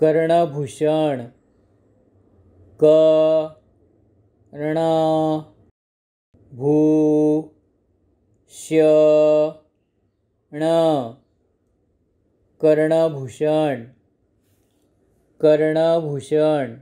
कर्णभूषण क भू श ण कर्णभूषण कर्णभूषण